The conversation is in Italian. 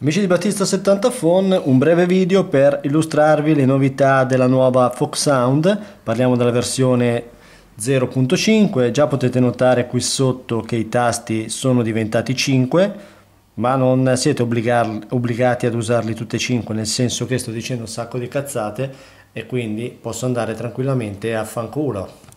Amici di Battista 70 Phone, un breve video per illustrarvi le novità della nuova Fox Sound. Parliamo della versione 0.5, già potete notare qui sotto che i tasti sono diventati 5, ma non siete obbligati ad usarli tutti e 5, nel senso che sto dicendo un sacco di cazzate e quindi posso andare tranquillamente a fanculo.